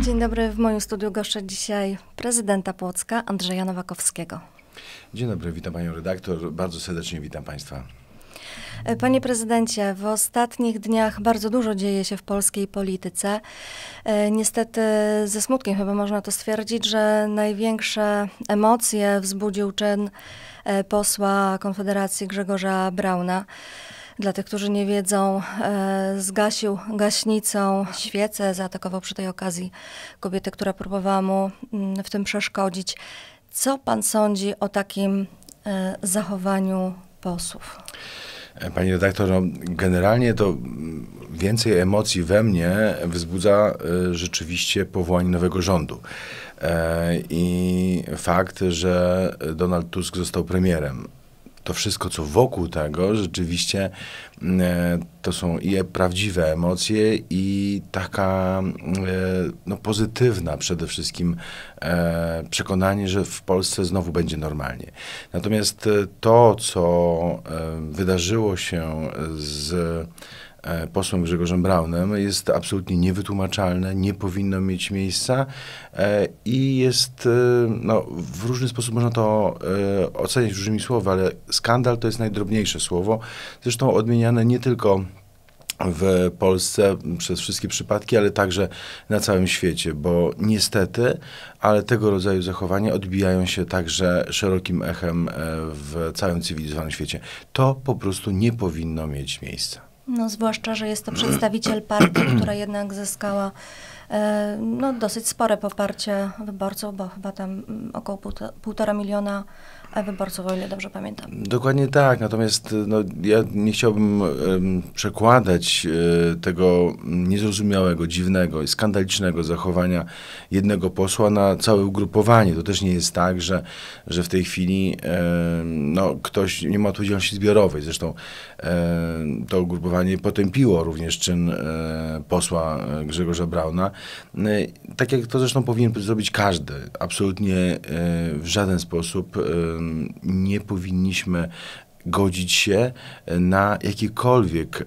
Dzień dobry, w moim studiu goszczę dzisiaj prezydenta Płocka Andrzeja Nowakowskiego. Dzień dobry, witam panią redaktor, bardzo serdecznie witam państwa. E, panie prezydencie, w ostatnich dniach bardzo dużo dzieje się w polskiej polityce. E, niestety ze smutkiem chyba można to stwierdzić, że największe emocje wzbudził czyn e, posła Konfederacji Grzegorza Brauna. Dla tych, którzy nie wiedzą, e, zgasił gaśnicą świecę, zaatakował przy tej okazji kobietę, która próbowała mu mm, w tym przeszkodzić. Co pan sądzi o takim e, zachowaniu posłów? E, Panie redaktor, no, generalnie to mm, więcej emocji we mnie wzbudza rzeczywiście powołanie nowego rządu. I fakt, że Donald Tusk został premierem, to wszystko, co wokół tego, rzeczywiście mm, e, to są i e, prawdziwe emocje, i taka mm, e, no, pozytywna przede wszystkim przekonanie, że w Polsce znowu będzie normalnie. Natomiast to, co wydarzyło się z E, posłem Grzegorzem Braunem jest absolutnie niewytłumaczalne, nie powinno mieć miejsca e, i jest, e, no, w różny sposób można to ocenić różnymi słowy, ale skandal to jest najdrobniejsze słowo, zresztą odmieniane nie tylko w Polsce przez wszystkie przypadki, ale także na całym świecie, bo niestety, ale tego rodzaju zachowania odbijają się także szerokim echem w całym cywilizowanym świecie. To po prostu nie powinno mieć miejsca. No, zwłaszcza, że jest to przedstawiciel partii, która jednak zyskała e, no, dosyć spore poparcie wyborców, bo chyba tam mm, około półtora miliona wyborców, o ile dobrze pamiętam. Dokładnie tak, natomiast no, ja nie chciałbym um, przekładać e, tego niezrozumiałego, dziwnego i skandalicznego zachowania jednego posła na całe ugrupowanie. To też nie jest tak, że, że w tej chwili no, ktoś nie ma odpowiedzialności zbiorowej. Zresztą to ugrupowanie potępiło również czyn e, posła e, Grzegorza Brauna. Tak jak to zresztą powinien zrobić każdy. Absolutnie w żaden sposób nie powinniśmy godzić się e, na jakiekolwiek e,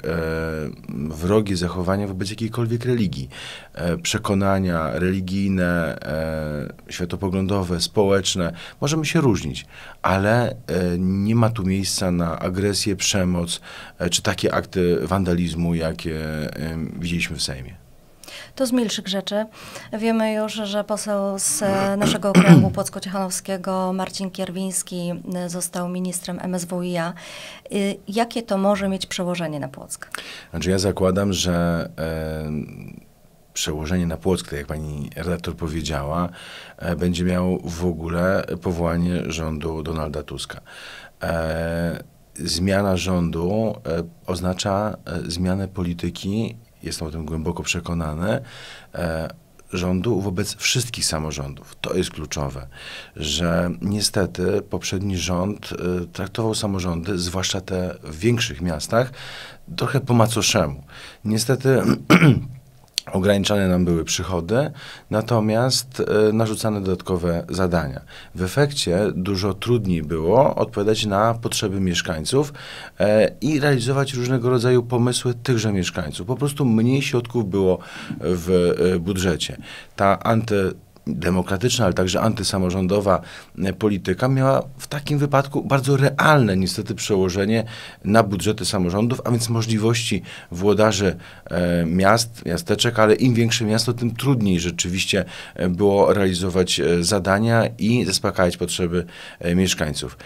wrogie zachowania wobec jakiejkolwiek religii. E, przekonania religijne, e, światopoglądowe, społeczne, możemy się różnić, ale e, nie ma tu miejsca na agresję, przemoc e, czy takie akty wandalizmu, jakie widzieliśmy w Sejmie. To z milszych rzeczy. Wiemy już, że poseł z naszego okręgu płocko-ciechanowskiego Marcin Kierwiński y, został ministrem MSWiA. Y, jakie to może mieć przełożenie na Płock? Znaczy ja zakładam, że e, przełożenie na Płock, tak jak pani redaktor powiedziała, e, będzie miał w ogóle powołanie rządu Donalda Tuska. E, zmiana rządu oznacza zmianę polityki jestem o tym głęboko przekonany, e, rządu wobec wszystkich samorządów. To jest kluczowe, że niestety poprzedni rząd e, traktował samorządy, zwłaszcza te w większych miastach, trochę po macoszemu. Niestety ograniczane nam były przychody, natomiast y, narzucane dodatkowe zadania. W efekcie dużo trudniej było odpowiadać na potrzeby mieszkańców y, i realizować różnego rodzaju pomysły tychże mieszkańców. Po prostu mniej środków było w y, budżecie. Ta anty demokratyczna, ale także antysamorządowa e, polityka miała w takim wypadku bardzo realne niestety przełożenie na budżety samorządów, a więc możliwości włodarzy e, miast, miasteczek, ale im większe miasto, tym trudniej rzeczywiście e, było realizować zadania i zaspokajać potrzeby mieszkańców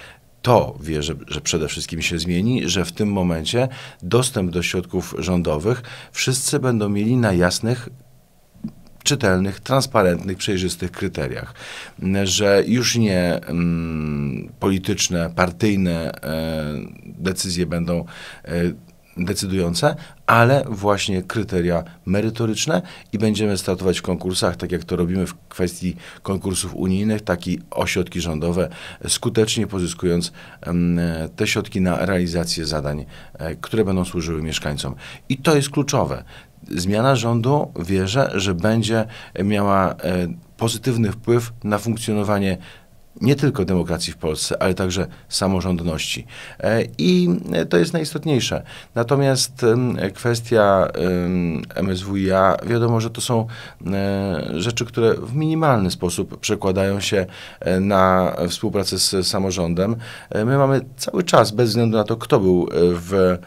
to wierzę, że przede wszystkim się zmieni, że w tym momencie dostęp do środków rządowych wszyscy będą mieli na jasnych, czytelnych, transparentnych, przejrzystych kryteriach, mm, że już nie mm, polityczne, partyjne e, decyzje będą e, decydujące, ale właśnie kryteria merytoryczne i będziemy startować w konkursach, tak jak to robimy w kwestii konkursów unijnych, tak i ośrodki rządowe, skutecznie pozyskując mm, te środki na realizację zadań, e, które będą służyły mieszkańcom. I to jest kluczowe zmiana rządu wierzę, że będzie miała e, pozytywny wpływ na funkcjonowanie nie tylko demokracji w Polsce, ale także samorządności. E, I e, to jest najistotniejsze. Natomiast kwestia MSWiA, wiadomo, że to są e, rzeczy, które w minimalny sposób przekładają się na współpracę z samorządem. My mamy cały czas, bez względu na to, kto był w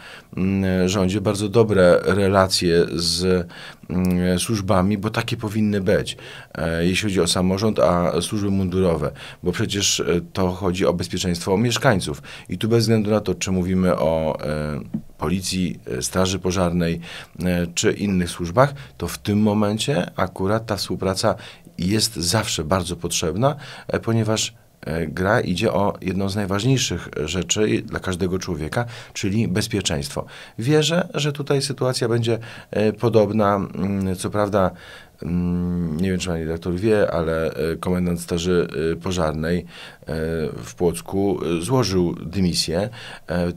rządzie, bardzo dobre relacje z Mm, e, służbami, bo takie powinny być, e, jeśli chodzi o samorząd, a służby mundurowe, bo przecież e, to chodzi o bezpieczeństwo mieszkańców. I tu bez względu na to, czy mówimy o policji, straży pożarnej czy innych służbach, to w tym momencie akurat ta współpraca jest zawsze bardzo potrzebna, ponieważ E, gra idzie o jedną z najważniejszych rzeczy dla każdego człowieka, czyli bezpieczeństwo. Wierzę, że tutaj sytuacja będzie e, podobna. Mm, co prawda, mm, nie wiem, czy pan redaktor wie, ale e, komendant Straży Pożarnej w Płocku złożył dymisję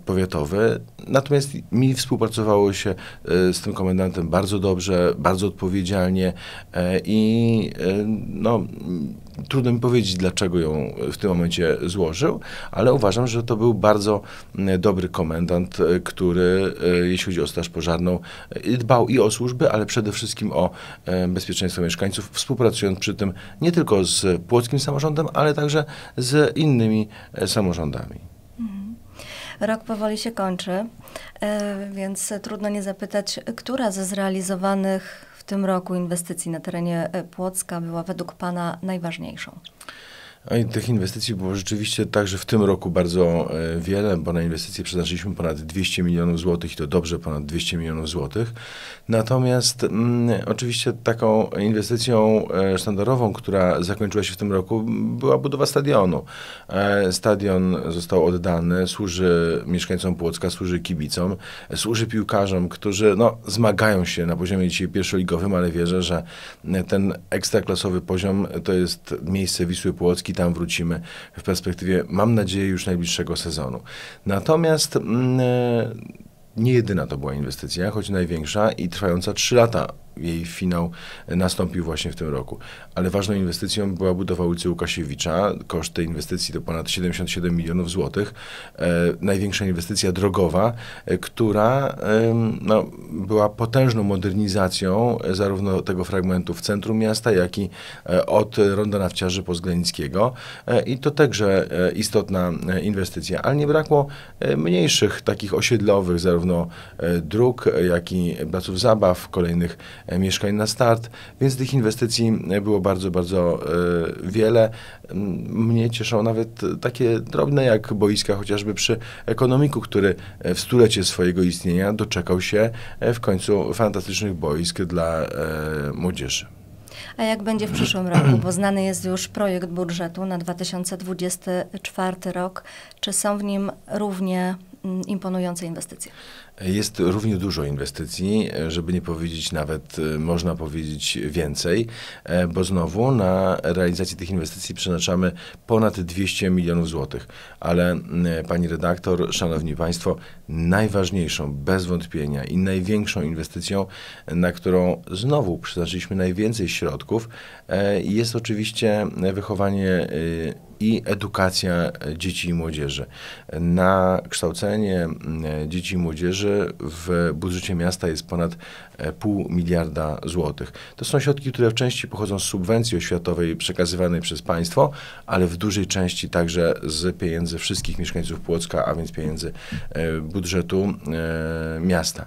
powiatowy. Natomiast mi współpracowało się z tym komendantem bardzo dobrze, bardzo odpowiedzialnie i no trudno mi powiedzieć, dlaczego ją w tym momencie złożył, ale uważam, że to był bardzo dobry komendant, e, który, e, jeśli chodzi o Straż Pożarną, e, dbał i o służby, ale przede wszystkim o bezpieczeństwo mieszkańców, współpracując przy tym nie tylko z płockim samorządem, ale także z innymi samorządami. Mhm. Rok powoli się kończy, więc trudno nie zapytać, która ze zrealizowanych tym roku inwestycji na terenie e, Płocka była według Pana najważniejszą? No i tych inwestycji było rzeczywiście także w tym roku bardzo e, wiele, bo na inwestycje przeznaczyliśmy ponad 200 milionów złotych i to dobrze ponad 200 milionów złotych. Natomiast m, mm, oczywiście taką inwestycją e, sztandarową, która zakończyła się w tym roku, była budowa stadionu. E, stadion został oddany, służy mieszkańcom Płocka, służy kibicom, służy piłkarzom, którzy no, zmagają się na poziomie dzisiaj pierwszoligowym, ale wierzę, że ten ekstraklasowy poziom to jest miejsce Wisły Płocki, tam wrócimy w perspektywie, mam nadzieję, już najbliższego sezonu. Natomiast mm, e, nie jedyna to była inwestycja, choć największa i trwająca 3 lata jej finał nastąpił właśnie w tym roku. Ale ważną inwestycją była budowa ulicy Łukasiewicza. Koszt tej inwestycji to ponad 77 milionów złotych. E, największa inwestycja drogowa, e, która no, była potężną modernizacją e, zarówno tego fragmentu w centrum miasta, jak i od ronda nawciarzy Pozglenickiego. I to także istotna inwestycja. Ale nie brakło mniejszych takich osiedlowych, zarówno dróg, jak i placów zabaw, kolejnych E, mieszkań na start, więc tych inwestycji e, było bardzo, bardzo e, wiele. Mnie cieszą nawet takie drobne jak boiska chociażby przy ekonomiku, który w stulecie swojego istnienia doczekał się w końcu fantastycznych boisk dla młodzieży. A jak będzie w przyszłym roku? Bo znany jest już projekt budżetu na 2024 rok. Czy są w nim równie imponujące inwestycje? Jest równie dużo inwestycji, żeby nie powiedzieć nawet, e, można powiedzieć więcej, e, bo znowu na realizację tych inwestycji przeznaczamy ponad 200 milionów złotych. Ale pani redaktor, szanowni państwo, najważniejszą bez wątpienia i największą inwestycją, na którą znowu przeznaczyliśmy najwięcej środków, e, jest oczywiście wychowanie i edukacja dzieci i młodzieży. Na kształcenie e, dzieci i młodzieży w budżecie miasta jest ponad e, pół miliarda złotych. To są środki, które w części pochodzą z subwencji oświatowej przekazywanej przez państwo, ale w dużej części także z pieniędzy wszystkich mieszkańców Płocka, a więc pieniędzy e, budżetu miasta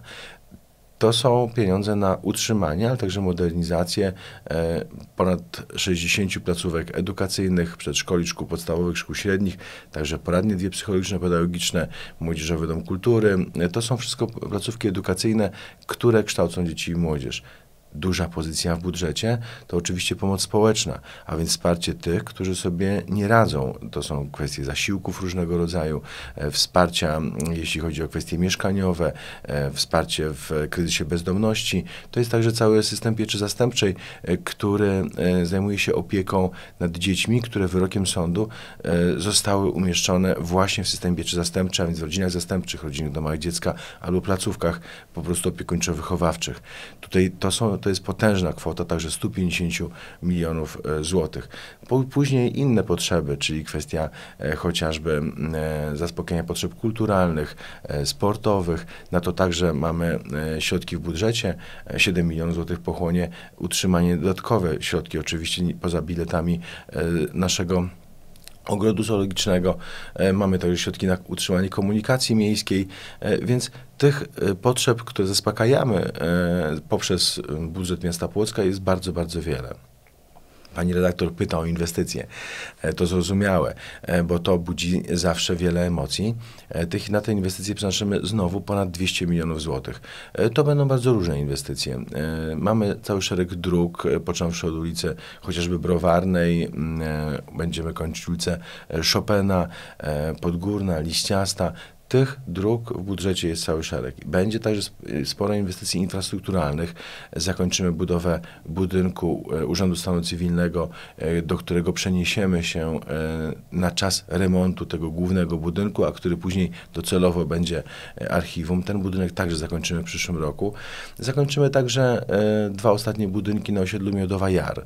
to są pieniądze na utrzymanie, ale także modernizację e, ponad 60 placówek edukacyjnych, przedszkoli, szkół podstawowych, szkół średnich, także poradnie dwie psychologiczne, pedagogiczne, Młodzieżowy Dom Kultury. E, to są wszystko placówki edukacyjne, które kształcą dzieci i młodzież duża pozycja w budżecie, to oczywiście pomoc społeczna, a więc wsparcie tych, którzy sobie nie radzą. To są kwestie zasiłków różnego rodzaju, e, wsparcia, jeśli chodzi o kwestie mieszkaniowe, e, wsparcie w kryzysie bezdomności. To jest także cały system pieczy zastępczej, e, który zajmuje się opieką nad dziećmi, które wyrokiem sądu zostały umieszczone właśnie w systemie pieczy zastępczej, a więc w rodzinach zastępczych, rodzinach domach dziecka albo placówkach po prostu opiekuńczo-wychowawczych. Tutaj to są to jest potężna kwota, także 150 milionów e, złotych. Później inne potrzeby, czyli kwestia e, chociażby e, zaspokojenia potrzeb kulturalnych, sportowych. Na to także mamy środki w budżecie, 7 milionów złotych pochłonie utrzymanie dodatkowe środki, oczywiście poza biletami naszego ogrodu zoologicznego, e, mamy także środki na utrzymanie komunikacji miejskiej, e, więc tych e, potrzeb, które zaspokajamy poprzez budżet miasta Płocka jest bardzo, bardzo wiele. Pani redaktor pyta o inwestycje. E, to zrozumiałe, e, bo to budzi zawsze wiele emocji. E, tych, na te inwestycje przeznaczymy znowu ponad 200 milionów złotych. To będą bardzo różne inwestycje. Mamy cały szereg dróg, począwszy od ulicy chociażby Browarnej, będziemy kończyć ulicę Chopina, Podgórna, Liściasta tych dróg w budżecie jest cały szereg. Będzie także sporo inwestycji infrastrukturalnych. Zakończymy budowę budynku e, Urzędu Stanu Cywilnego, e, do którego przeniesiemy się e, na czas remontu tego głównego budynku, a który później docelowo będzie archiwum. Ten budynek także zakończymy w przyszłym roku. Zakończymy także dwa ostatnie budynki na osiedlu Miodowa Jar.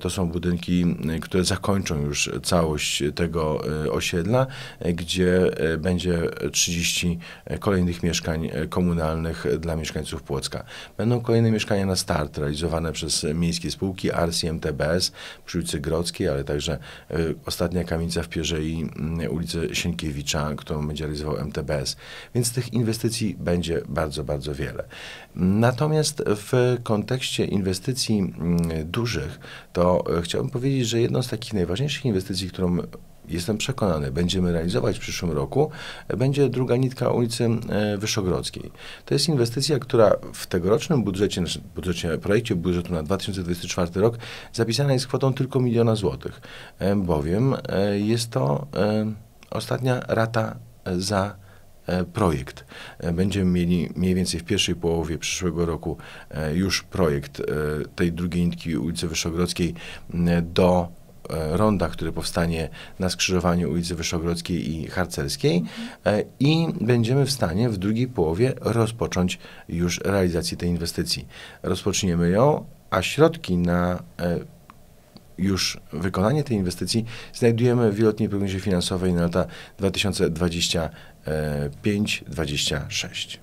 To są budynki, które zakończą już całość tego osiedla, gdzie będzie 30 e, kolejnych mieszkań e, komunalnych e, dla mieszkańców Płocka. Będą kolejne mieszkania na start realizowane przez miejskie spółki ARS i MTBS przy ulicy Grodzkiej, ale także ostatnia kamienica w Pierzei mm, ulicy Sienkiewicza, którą będzie realizował MTBS. Więc tych inwestycji będzie bardzo, bardzo wiele. Natomiast w kontekście inwestycji mm, dużych, to chciałbym powiedzieć, że jedną z takich najważniejszych inwestycji, którą jestem przekonany, będziemy realizować w przyszłym roku, będzie druga nitka ulicy e, Wyszogrodzkiej. To jest inwestycja, która w tegorocznym budżecie, znaczy budżecie, projekcie budżetu na 2024 rok zapisana jest kwotą tylko miliona złotych, e, bowiem e, jest to ostatnia rata za projekt. Będziemy mieli mniej więcej w pierwszej połowie przyszłego roku już projekt tej drugiej nitki ulicy Wyszogrodzkiej do E, ronda, który powstanie na skrzyżowaniu ulicy Wyszogrodzkiej i Harcerskiej e, i będziemy w stanie w drugiej połowie rozpocząć już realizację tej inwestycji. Rozpoczniemy ją, a środki na e, już wykonanie tej inwestycji znajdujemy w wieloletniej prognozie finansowej na lata 2025-2026.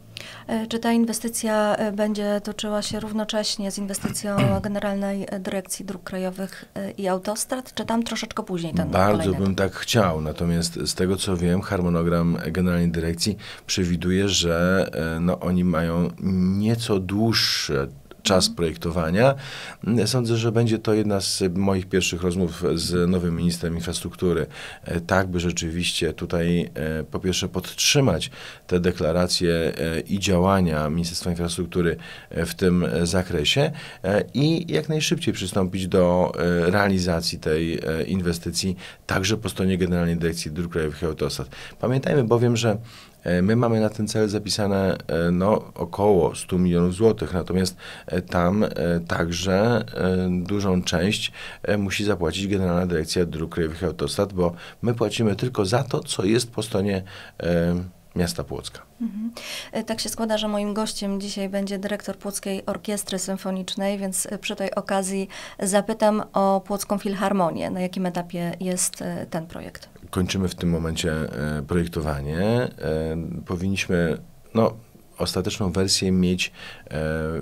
E, czy ta inwestycja e, będzie toczyła się równocześnie z inwestycją Generalnej Dyrekcji Dróg Krajowych e, i Autostrad, czy tam troszeczkę później ten Bardzo bym tak chciał, natomiast z tego co wiem, harmonogram Generalnej Dyrekcji przewiduje, że no, oni mają nieco dłuższe czas projektowania. Sądzę, że będzie to jedna z moich pierwszych rozmów z nowym ministrem infrastruktury, e, tak by rzeczywiście tutaj e, po pierwsze podtrzymać te deklaracje e, i działania Ministerstwa Infrastruktury w tym zakresie i jak najszybciej przystąpić do realizacji tej inwestycji także po stronie Generalnej Dyrekcji Dróg Krajowych i Autostrad. Pamiętajmy bowiem, że E, my mamy na ten cel zapisane e, no, około 100 milionów złotych, natomiast e, tam także dużą część musi zapłacić Generalna Dyrekcja Dróg Krajowych Autostrad, bo my płacimy tylko za to, co jest po stronie miasta Płocka. Mhm. Tak się składa, że moim gościem dzisiaj będzie dyrektor Płockiej Orkiestry Symfonicznej, więc przy tej okazji zapytam o Płocką Filharmonię. Na jakim etapie jest ten projekt? kończymy w tym momencie e, projektowanie. E, powinniśmy no, ostateczną wersję mieć e,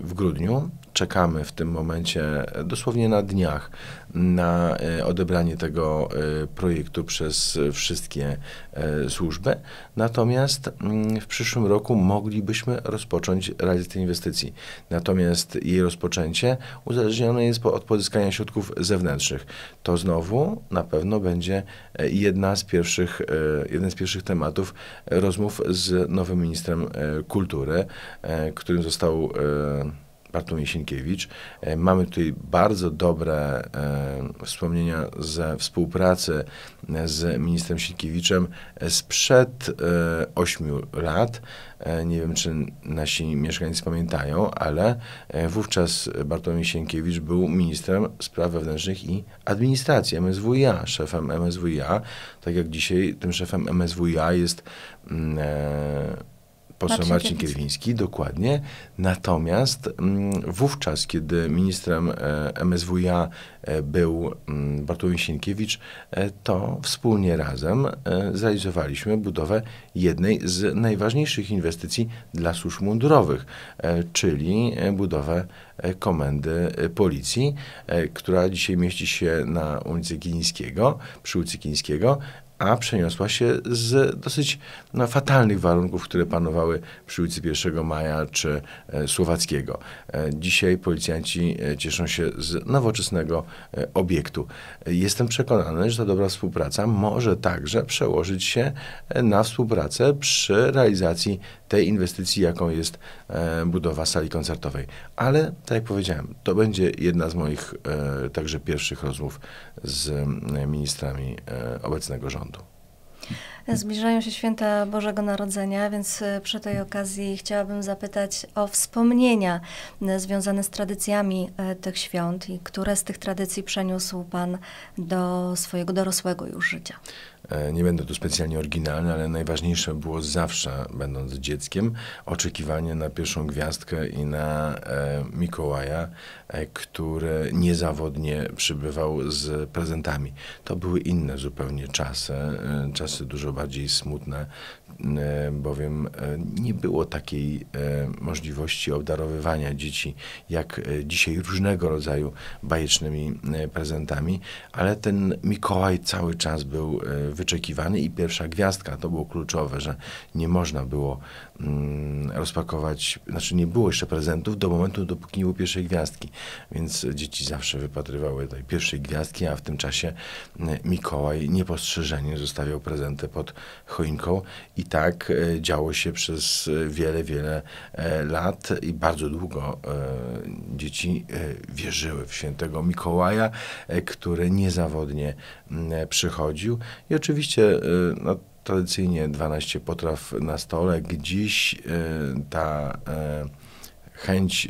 w grudniu czekamy w tym momencie, dosłownie na dniach, na e, odebranie tego e, projektu przez wszystkie e, służby. Natomiast mm, w przyszłym roku moglibyśmy rozpocząć realizację inwestycji. Natomiast jej rozpoczęcie uzależnione jest od pozyskania środków zewnętrznych. To znowu na pewno będzie jedna z pierwszych, jeden z pierwszych tematów rozmów z nowym ministrem kultury, którym został Martą Jesienkiewicz. E, mamy tutaj bardzo dobre e, wspomnienia ze współpracy e, z ministrem Sienkiewiczem sprzed ośmiu lat. Nie wiem, czy nasi mieszkańcy pamiętają, ale wówczas Bartłomiej Sienkiewicz był ministrem spraw wewnętrznych i administracji MSWiA, szefem MSWiA. Tak jak dzisiaj tym szefem MSWiA jest mm, Poseł Marcin, Marcin Kierwiński, dokładnie. Natomiast mm, wówczas, kiedy ministrem e, MSWiA e, był mm, Bartłomiej Sienkiewicz, e, to wspólnie razem zrealizowaliśmy budowę jednej z najważniejszych inwestycji dla służb mundurowych, czyli budowę komendy policji, która dzisiaj mieści się na ulicy Gińskiego, przy ulicy Gińskiego a przeniosła się z dosyć no, fatalnych warunków, które panowały przy ulicy 1 Maja czy e, Słowackiego. E, dzisiaj policjanci e, cieszą się z nowoczesnego obiektu. Jestem przekonany, że ta dobra współpraca może także przełożyć się na współpracę przy realizacji tej inwestycji, jaką jest e, budowa sali koncertowej. Ale, tak jak powiedziałem, to będzie jedna z moich e, także pierwszych rozmów z e, ministrami obecnego rządu. Zbliżają się święta Bożego Narodzenia, więc przy tej okazji chciałabym zapytać o wspomnienia związane z tradycjami tych świąt i które z tych tradycji przeniósł Pan do swojego dorosłego już życia. E, nie będę tu specjalnie oryginalny, ale najważniejsze było zawsze, będąc dzieckiem, oczekiwanie na pierwszą gwiazdkę i na e, Mikołaja, e, który niezawodnie przybywał z prezentami. To były inne zupełnie czasy, czasy dużo bardziej smutne, bowiem nie było takiej możliwości obdarowywania dzieci jak dzisiaj różnego rodzaju bajecznymi prezentami, ale ten Mikołaj cały czas był wyczekiwany i pierwsza gwiazdka. To było kluczowe, że nie można było mm, rozpakować, znaczy nie było jeszcze prezentów do momentu, dopóki nie było pierwszej gwiazdki. Więc dzieci zawsze wypatrywały tej pierwszej gwiazdki, a w tym czasie mm, Mikołaj niepostrzeżenie zostawiał prezenty pod choinką i tak e, działo się przez wiele, wiele e, lat i bardzo długo e, dzieci e, wierzyły w świętego Mikołaja, e, który niezawodnie e, przychodził. I oczywiście no, tradycyjnie 12 potraw na stole. Dziś ta chęć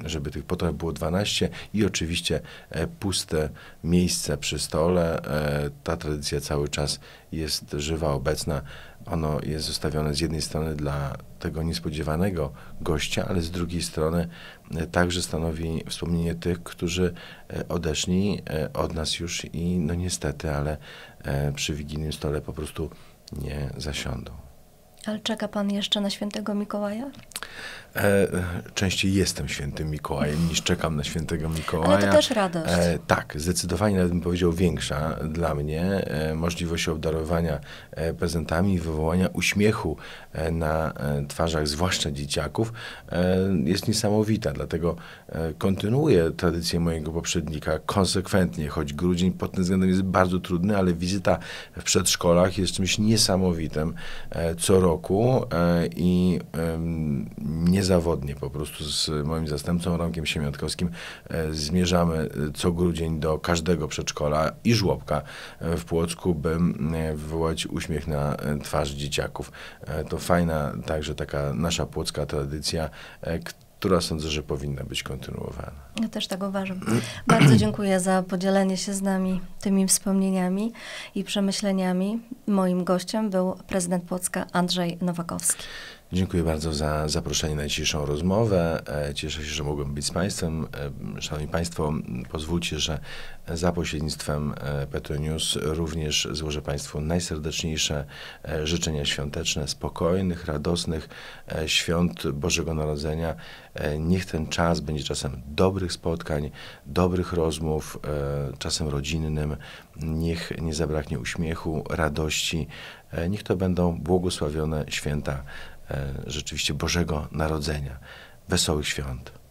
żeby tych potraw było 12 i oczywiście e, puste miejsce przy stole. E, ta tradycja cały czas jest żywa, obecna. Ono jest zostawione z jednej strony dla tego niespodziewanego gościa, ale z drugiej strony e, także stanowi wspomnienie tych, którzy odeszli od nas już i no niestety, ale przy wigilijnym stole po prostu nie zasiądą. Ale czeka Pan jeszcze na świętego Mikołaja? E, e, częściej jestem świętym Mikołajem niż czekam na świętego Mikołaja. Ale to też radość. E, tak, zdecydowanie nawet bym powiedział większa dla mnie e, możliwość obdarowania e, prezentami i wywołania uśmiechu e, na twarzach, zwłaszcza dzieciaków, jest niesamowita. Dlatego kontynuuję tradycję mojego poprzednika konsekwentnie, choć grudzień pod tym względem jest bardzo trudny, ale wizyta w przedszkolach jest czymś niesamowitym co roku i niezawodnie po prostu z moim zastępcą Romkiem Siemiatkowskim e, zmierzamy e, co grudzień do każdego przedszkola i żłobka e, w Płocku, by wywołać uśmiech na twarz dzieciaków. To fajna także taka nasza płocka tradycja, która sądzę, że powinna być kontynuowana. Ja też tak uważam. Bardzo dziękuję za podzielenie się z nami tymi wspomnieniami i przemyśleniami. Moim gościem był prezydent Płocka Andrzej Nowakowski. Dziękuję bardzo za zaproszenie na dzisiejszą rozmowę. E, cieszę się, że mogłem być z Państwem. E, szanowni Państwo, pozwólcie, że za pośrednictwem e, Petronius również złożę Państwu najserdeczniejsze życzenia świąteczne, spokojnych, radosnych świąt Bożego Narodzenia. Niech ten czas będzie czasem dobrych spotkań, dobrych rozmów, czasem rodzinnym. Niech nie zabraknie uśmiechu, radości. Niech to będą błogosławione święta E, rzeczywiście Bożego Narodzenia. Wesołych świąt.